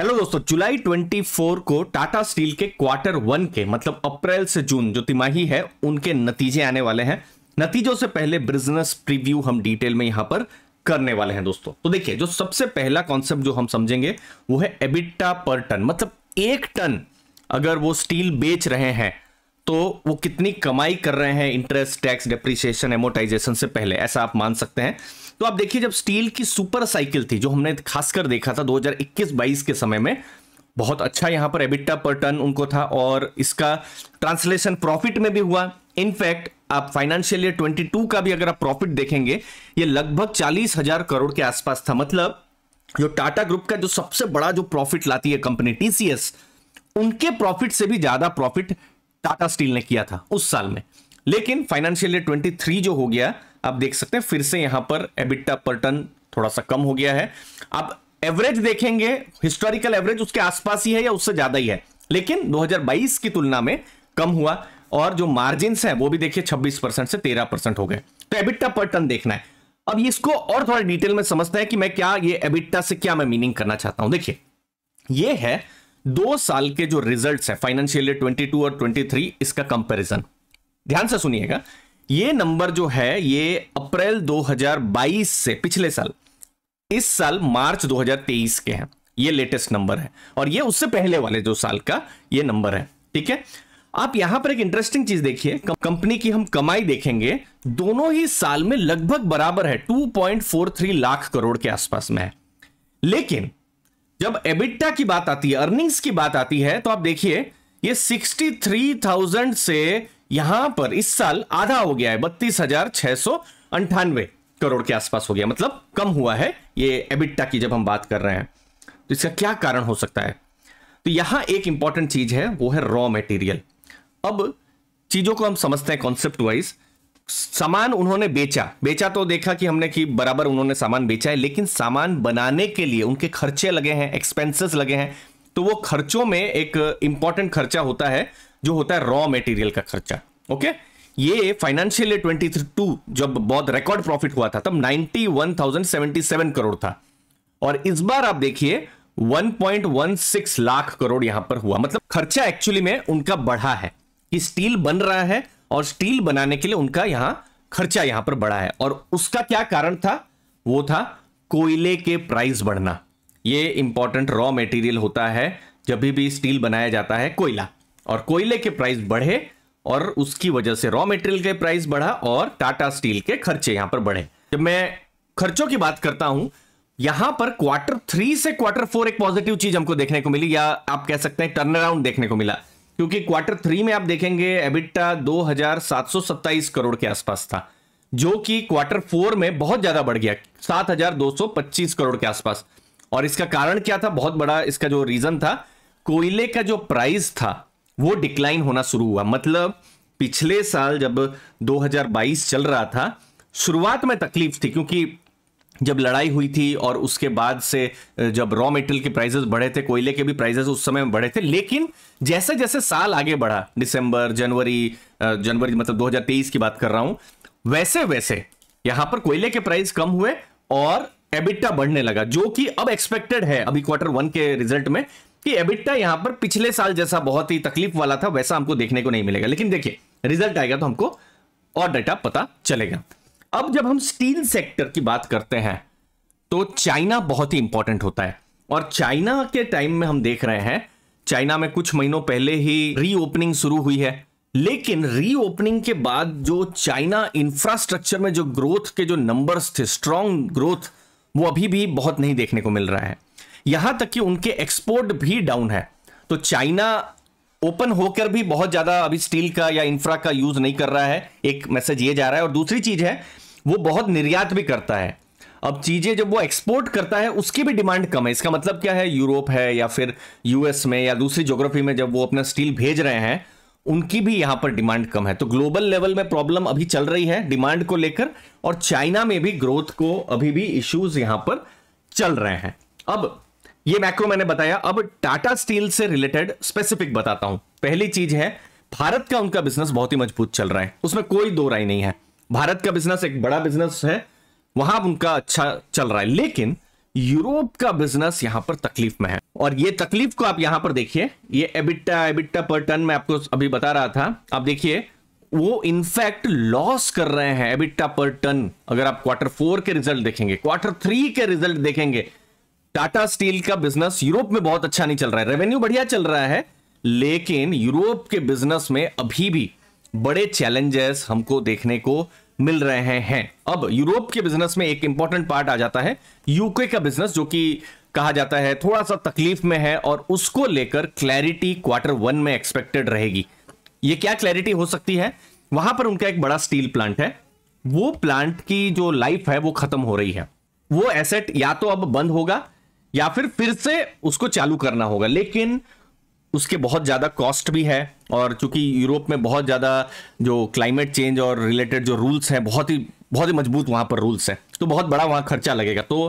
hello दोस्तों जुलाई 24 को टाटा स्टील के क्वार्टर वन के मतलब अप्रैल से जून जो तिमाही है उनके नतीजे आने वाले हैं नतीजों से पहले बिजनेस प्रीव्यू हम डिटेल में यहां पर करने वाले हैं दोस्तों तो देखिए जो सबसे पहला कॉन्सेप्ट जो हम समझेंगे वो है एबिटा पर टन मतलब एक टन अगर वो स्टील बेच रहे हैं तो वो कितनी कमाई कर रहे हैं इंटरेस्ट टैक्स डिप्रिसिएशन एमोटाइजेशन से पहले ऐसा आप मान सकते हैं तो आप देखिए जब स्टील की सुपर साइकिल थी जो हमने खासकर देखा था 2021-22 के समय में बहुत अच्छा यहां पर एबिटा पर टन उनको था और इसका ट्रांसलेशन प्रॉफिट में भी हुआ इनफैक्ट आप फाइनेंशियल ईयर 22 का भी अगर आप प्रॉफिट देखेंगे ये लगभग चालीस हजार करोड़ के आसपास था मतलब जो टाटा ग्रुप का जो सबसे बड़ा जो प्रॉफिट लाती है कंपनी टीसीएस उनके प्रॉफिट से भी ज्यादा प्रॉफिट टाटा स्टील ने किया था उस साल में लेकिन फाइनेंशियल ईयर 23 जो हो गया आप देख सकते हैं फिर से यहां पर एबिटा पर टन थोड़ा सा कम हो गया है आप एवरेज देखेंगे हिस्टोरिकल एवरेज उसके आसपास ही है या उससे ज्यादा ही है लेकिन 2022 की तुलना में कम हुआ और जो मार्जिन है वो भी देखिए 26 परसेंट से 13 परसेंट हो गए तो एबिटा पर टन देखना है अब इसको और थोड़ा डिटेल में समझते हैं कि मैं क्या ये एबिटा से क्या मैं मीनिंग करना चाहता हूं देखिए ये है दो साल के जो रिजल्ट्स है फाइनेंशियल ईयर 22 और 23 इसका कंपैरिजन ध्यान से सुनिएगा ये नंबर जो है ये अप्रैल 2022 से पिछले साल इस साल मार्च 2023 के हैं ये लेटेस्ट नंबर है और ये उससे पहले वाले जो साल का ये नंबर है ठीक है आप यहां पर एक इंटरेस्टिंग चीज देखिए कंपनी की हम कमाई देखेंगे दोनों ही साल में लगभग बराबर है 2.43 लाख करोड़ के आसपास में है लेकिन जब एबिट्टा की बात आती है अर्निंग्स की बात आती है तो आप देखिए ये 63,000 से यहां पर इस साल आधा हो गया है बत्तीस हजार छह सौ अंठानवे करोड़ के आसपास हो गया मतलब कम हुआ है ये एबिट्टा की जब हम बात कर रहे हैं तो इसका क्या कारण हो सकता है तो यहां एक इंपॉर्टेंट चीज है वो है रॉ मटेरियल अब चीजों को हम समझते हैं कॉन्सेप्ट वाइज सामान उन्होंने बेचा बेचा तो देखा कि हमने कि बराबर उन्होंने सामान बेचा है लेकिन सामान बनाने के लिए उनके खर्चे लगे हैं एक्सपेंसेस लगे हैं तो वो खर्चों में एक इंपॉर्टेंट खर्चा होता है जो होता है रॉ मेटीरियल का खर्चा ओके ये फाइनेंशियल ट्वेंटी टू जब बहुत रिकॉर्ड प्रॉफिट हुआ था तब ninety one thousand seventy seven crore था और इस बार आप देखिए 1.16 लाख करोड़ यहां पर हुआ मतलब खर्चा एक्चुअली में उनका बढ़ा है कि स्टील बन रहा है और स्टील बनाने के लिए उनका यहां खर्चा यहां पर बढ़ा है और उसका क्या कारण था वो था कोयले के प्राइस बढ़ना ये इंपॉर्टेंट रॉ मटेरियल होता है जब भी स्टील बनाया जाता है कोयला और कोयले के प्राइस बढ़े और उसकी वजह से रॉ मटेरियल के प्राइस बढ़ा और टाटा स्टील के खर्चे यहां पर बढ़े जब मैं खर्चों की बात करता हूं यहां पर क्वार्टर थ्री से क्वार्टर फोर एक पॉजिटिव चीज हमको देखने को मिली या आप कह सकते हैं टर्न अराउंड देखने को मिला क्योंकि क्वार्टर थ्री में आप देखेंगे एबिट्टा दो करोड़ के आसपास था जो कि क्वार्टर फोर में बहुत ज्यादा बढ़ गया सात करोड़ के आसपास और इसका कारण क्या था बहुत बड़ा इसका जो रीजन था कोयले का जो प्राइस था वो डिक्लाइन होना शुरू हुआ मतलब पिछले साल जब 2022 चल रहा था शुरुआत में तकलीफ थी क्योंकि जब लड़ाई हुई थी और उसके बाद से जब रॉ मेटेरियल के प्राइजेस बढ़े थे कोयले के भी प्राइजेस उस समय में बढ़े थे लेकिन जैसे जैसे साल आगे बढ़ा दिसंबर जनवरी जनवरी मतलब 2023 की बात कर रहा हूं वैसे वैसे यहां पर कोयले के प्राइस कम हुए और एबिटा बढ़ने लगा जो कि अब एक्सपेक्टेड है अभी क्वार्टर वन के रिजल्ट में कि एबिट्टा यहां पर पिछले साल जैसा बहुत ही तकलीफ वाला था वैसा हमको देखने को नहीं मिलेगा लेकिन देखिए रिजल्ट आएगा तो हमको और डाटा पता चलेगा अब जब हम स्टील सेक्टर की बात करते हैं तो चाइना बहुत ही इंपॉर्टेंट होता है और चाइना के टाइम में हम देख रहे हैं चाइना में कुछ महीनों पहले ही रीओपनिंग शुरू हुई है लेकिन रीओपनिंग के बाद जो चाइना इंफ्रास्ट्रक्चर में जो ग्रोथ के जो नंबर्स थे स्ट्रॉन्ग ग्रोथ वो अभी भी बहुत नहीं देखने को मिल रहा है यहां तक कि उनके एक्सपोर्ट भी डाउन है तो चाइना ओपन होकर भी बहुत ज्यादा अभी स्टील का या इंफ्रा का यूज नहीं कर रहा है एक मैसेज ये जा रहा है और दूसरी चीज है वो बहुत निर्यात भी करता है अब चीजें जब वो एक्सपोर्ट करता है उसकी भी डिमांड कम है इसका मतलब क्या है यूरोप है या फिर यूएस में या दूसरी ज्योग्राफी में जब वो अपना स्टील भेज रहे हैं उनकी भी यहां पर डिमांड कम है तो ग्लोबल लेवल में प्रॉब्लम अभी चल रही है डिमांड को लेकर और चाइना में भी ग्रोथ को अभी भी इश्यूज यहां पर चल रहे हैं अब ये मैक्रो मैंने बताया अब टाटा स्टील से रिलेटेड स्पेसिफिक बताता हूं पहली चीज है भारत का उनका बिजनेस बहुत ही मजबूत चल रहा है उसमें कोई दो राय नहीं है भारत का बिजनेस एक बड़ा बिजनेस है वहां उनका अच्छा चल रहा है लेकिन यूरोप का बिजनेस यहां पर तकलीफ में है और ये तकलीफ को आप यहां पर देखिए ये एबिट्टा एबिट्टा पर टन मैं आपको अभी बता रहा था आप देखिए वो इनफैक्ट लॉस कर रहे हैं एबिट्टा पर टन अगर आप क्वार्टर फोर के रिजल्ट देखेंगे क्वार्टर थ्री के रिजल्ट देखेंगे टाटा स्टील का बिजनेस यूरोप में बहुत अच्छा नहीं चल रहा है रेवेन्यू बढ़िया चल रहा है लेकिन यूरोप के बिजनेस में अभी भी बड़े चैलेंजेस हमको देखने को मिल रहे हैं अब यूरोप के बिजनेस में एक इंपॉर्टेंट पार्ट आ जाता है यूके का बिजनेस जो कि कहा जाता है थोड़ा सा तकलीफ में है और उसको लेकर क्लैरिटी क्वार्टर वन में एक्सपेक्टेड रहेगी ये क्या क्लैरिटी हो सकती है वहां पर उनका एक बड़ा स्टील प्लांट है वो प्लांट की जो लाइफ है वो खत्म हो रही है वो एसेट या तो अब बंद होगा या फिर फिर से उसको चालू करना होगा लेकिन उसके बहुत ज़्यादा कॉस्ट भी है और चूंकि यूरोप में बहुत ज़्यादा जो क्लाइमेट चेंज और रिलेटेड जो रूल्स हैं बहुत ही बहुत ही मजबूत वहाँ पर रूल्स हैं तो बहुत बड़ा वहाँ खर्चा लगेगा तो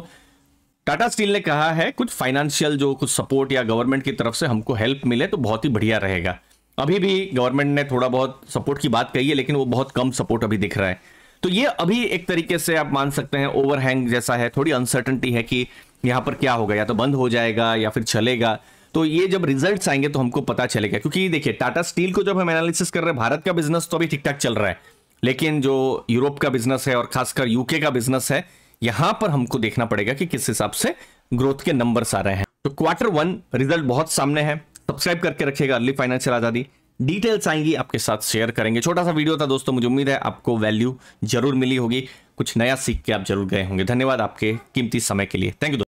टाटा स्टील ने कहा है कुछ फाइनेंशियल जो कुछ सपोर्ट या गवर्नमेंट की तरफ से हमको हेल्प मिले तो बहुत ही बढ़िया रहेगा अभी भी गवर्नमेंट ने थोड़ा बहुत सपोर्ट की बात कही है लेकिन वो बहुत कम सपोर्ट अभी दिख रहा है तो ये अभी एक तरीके से आप मान सकते हैं ओवरहैंग जैसा है थोड़ी अनसर्टनटी है कि यहाँ पर क्या होगा या तो बंद हो जाएगा या फिर चलेगा तो ये जब रिजल्ट्स आएंगे तो हमको पता चलेगा क्योंकि देखिए टाटा स्टील को जब हम एनालिसिस कर रहे हैं भारत का बिजनेस तो अभी ठीक ठाक चल रहा है लेकिन जो यूरोप का बिजनेस है और खासकर यूके का बिजनेस है यहां पर हमको देखना पड़ेगा कि किस हिसाब से ग्रोथ के नंबर्स आ रहे हैं तो क्वार्टर वन रिजल्ट बहुत सामने है सब्सक्राइब करके रखिएगा अर्ली फाइनेंशियल आजादी डिटेल्स आएंगी आपके साथ शेयर करेंगे छोटा सा वीडियो था दोस्तों मुझे उम्मीद है आपको वैल्यू जरूर मिली होगी कुछ नया सीख के आप जरूर गए होंगे धन्यवाद आपके कीमती समय के लिए थैंक यू